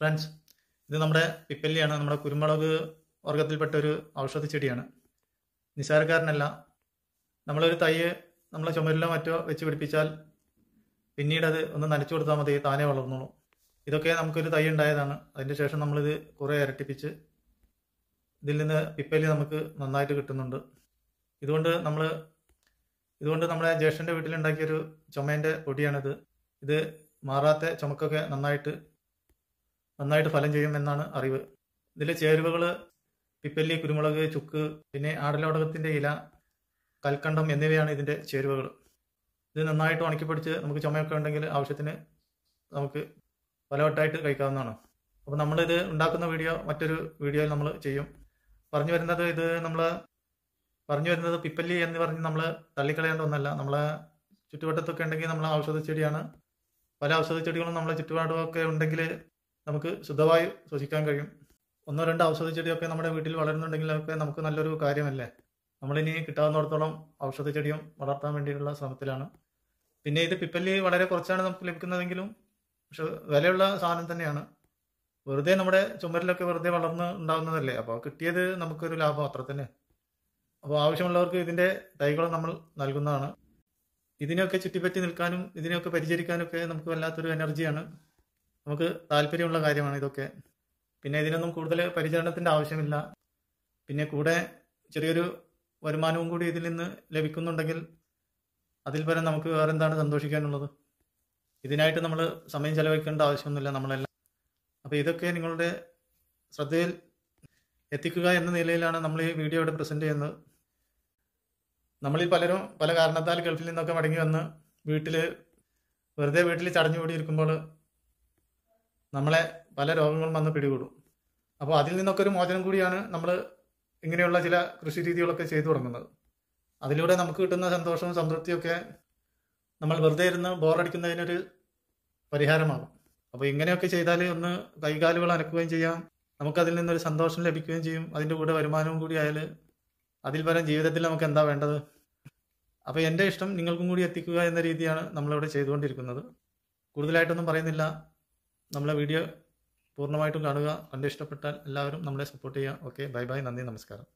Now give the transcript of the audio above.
friends ഇത് നമ്മുടെ പിപ്പല്ലിയാണ് നമ്മുടെ കുരുമുളക് വർഗത്തിൽപ്പെട്ട ഒരു ഔഷധ ചെടിയാണ് നിസാരക്കാരനല്ല നമ്മളൊരു തൈ നമ്മളെ ചുമരിലോ മറ്റോ വെച്ച് പിടിപ്പിച്ചാൽ പിന്നീട് അത് ഒന്ന് നനച്ചു കൊടുത്താൽ മതി താനെ വളർന്നോളും ഇതൊക്കെ നമുക്കൊരു തൈ ഉണ്ടായതാണ് അതിൻ്റെ ശേഷം നമ്മളിത് കുറേ ഇരട്ടിപ്പിച്ച് ഇതിൽ നിന്ന് പിപ്പല്ലി നമുക്ക് നന്നായിട്ട് കിട്ടുന്നുണ്ട് ഇതുകൊണ്ട് നമ്മൾ ഇതുകൊണ്ട് നമ്മുടെ ജ്യേഷ്ഠൻ്റെ വീട്ടിലുണ്ടാക്കിയൊരു ചുമേൻ്റെ പൊടിയാണിത് ഇത് മാറാത്ത ചുമക്കൊക്കെ നന്നായിട്ട് നന്നായിട്ട് ഫലം ചെയ്യുമെന്നാണ് അറിവ് ഇതിലെ ചേരുവകൾ പിപ്പല്ലി കുരുമുളക് ചുക്ക് പിന്നെ ആടലോടകത്തിന്റെ ഇല കൽക്കണ്ടം എന്നിവയാണ് ഇതിന്റെ ചേരുവകൾ ഇത് നന്നായിട്ട് ഉണക്കിപ്പിടിച്ച് നമുക്ക് ചുമയൊക്കെ ഉണ്ടെങ്കിൽ ആവശ്യത്തിന് നമുക്ക് ഫലവട്ടായിട്ട് കഴിക്കാവുന്നതാണ് അപ്പോൾ നമ്മളിത് ഉണ്ടാക്കുന്ന വീഡിയോ മറ്റൊരു വീഡിയോയിൽ നമ്മൾ ചെയ്യും പറഞ്ഞു വരുന്നത് ഇത് നമ്മൾ പറഞ്ഞു വരുന്നത് പിപ്പല്ലി എന്ന് പറഞ്ഞ് നമ്മൾ തള്ളിക്കളയേണ്ട ഒന്നല്ല നമ്മളെ ചുറ്റുവട്ടത്തൊക്കെ ഉണ്ടെങ്കിൽ നമ്മൾ ഔഷധ ചെടിയാണ് പല ഔഷധ ചെടികളും നമ്മളെ ചുറ്റുപാടുമൊക്കെ ഉണ്ടെങ്കിൽ നമുക്ക് ശുദ്ധവായു ശ്വസിക്കാൻ കഴിയും ഒന്നോ രണ്ടോ ഔഷധ ചെടിയൊക്കെ നമ്മുടെ വീട്ടിൽ വളരുന്നുണ്ടെങ്കിലൊക്കെ നമുക്ക് നല്ലൊരു കാര്യമല്ലേ നമ്മളിനി കിട്ടാവുന്നിടത്തോളം ഔഷധ ചെടിയും വളർത്താൻ വേണ്ടിയിട്ടുള്ള ശ്രമത്തിലാണ് പിന്നെ ഇത് പിപ്പല്ലി വളരെ കുറച്ചാണ് നമുക്ക് ലഭിക്കുന്നതെങ്കിലും പക്ഷെ വിലയുള്ള സാധനം തന്നെയാണ് വെറുതെ നമ്മുടെ ചുമരിലൊക്കെ വെറുതെ വളർന്ന് ഉണ്ടാകുന്നതല്ലേ അപ്പോൾ കിട്ടിയത് നമുക്കൊരു ലാഭം അത്ര തന്നെ അപ്പോൾ ആവശ്യമുള്ളവർക്ക് ഇതിൻ്റെ തൈകൾ നമ്മൾ നൽകുന്നതാണ് ഇതിനെയൊക്കെ ചുറ്റിപ്പറ്റി നിൽക്കാനും ഇതിനെയൊക്കെ ഒക്കെ നമുക്ക് വല്ലാത്തൊരു എനർജിയാണ് നമുക്ക് താല്പര്യമുള്ള കാര്യമാണ് ഇതൊക്കെ പിന്നെ ഇതിനൊന്നും കൂടുതൽ പരിചരണത്തിന്റെ ആവശ്യമില്ല പിന്നെ കൂടെ ചെറിയൊരു വരുമാനവും കൂടി ഇതിൽ നിന്ന് ലഭിക്കുന്നുണ്ടെങ്കിൽ അതിൽ വരെ നമുക്ക് വേറെന്താണ് സന്തോഷിക്കാനുള്ളത് ഇതിനായിട്ട് നമ്മൾ സമയം ചെലവഴിക്കേണ്ട ആവശ്യമൊന്നുമില്ല നമ്മളെല്ലാം അപ്പോൾ ഇതൊക്കെ നിങ്ങളുടെ ശ്രദ്ധയിൽ എത്തിക്കുക എന്ന നിലയിലാണ് നമ്മൾ ഈ വീഡിയോ ഇവിടെ പ്രസന്റ് ചെയ്യുന്നത് നമ്മളിൽ പലരും പല കാരണത്താൽ ഗൾഫിൽ നിന്നൊക്കെ മടങ്ങി വന്ന് വീട്ടിൽ വെറുതെ വീട്ടിൽ ചടഞ്ഞുകൂടിയിരിക്കുമ്പോൾ നമ്മളെ പല രോഗങ്ങളും വന്ന് പിടികൂടും അപ്പോൾ അതിൽ നിന്നൊക്കെ ഒരു മോചനം കൂടിയാണ് നമ്മൾ ഇങ്ങനെയുള്ള ചില കൃഷി രീതികളൊക്കെ ചെയ്തു തുടങ്ങുന്നത് അതിലൂടെ നമുക്ക് കിട്ടുന്ന സന്തോഷവും സംതൃപ്തിയൊക്കെ നമ്മൾ വെറുതെ ഇരുന്ന് ബോറടിക്കുന്നതിനൊരു പരിഹാരമാകും അപ്പോൾ ഇങ്ങനെയൊക്കെ ചെയ്താൽ ഒന്ന് കൈകാലുകൾ അനക്കുകയും ചെയ്യാം നമുക്കതിൽ നിന്നൊരു സന്തോഷം ലഭിക്കുകയും ചെയ്യും അതിൻ്റെ കൂടെ വരുമാനവും കൂടി ആയാൽ അതിൽ വരാൻ ജീവിതത്തിൽ നമുക്ക് എന്താ വേണ്ടത് അപ്പോൾ എൻ്റെ ഇഷ്ടം നിങ്ങൾക്കും കൂടി എത്തിക്കുക എന്ന രീതിയാണ് നമ്മളിവിടെ ചെയ്തുകൊണ്ടിരിക്കുന്നത് കൂടുതലായിട്ടൊന്നും പറയുന്നില്ല നമ്മളെ വീഡിയോ പൂർണ്ണമായിട്ടും കാണുക കണ്ടിഷ്ടപ്പെട്ടാൽ ഇഷ്ടപ്പെട്ടാൽ എല്ലാവരും നമ്മളെ സപ്പോർട്ട് ചെയ്യുക ഓക്കെ ബൈ ബൈ നന്ദി നമസ്കാരം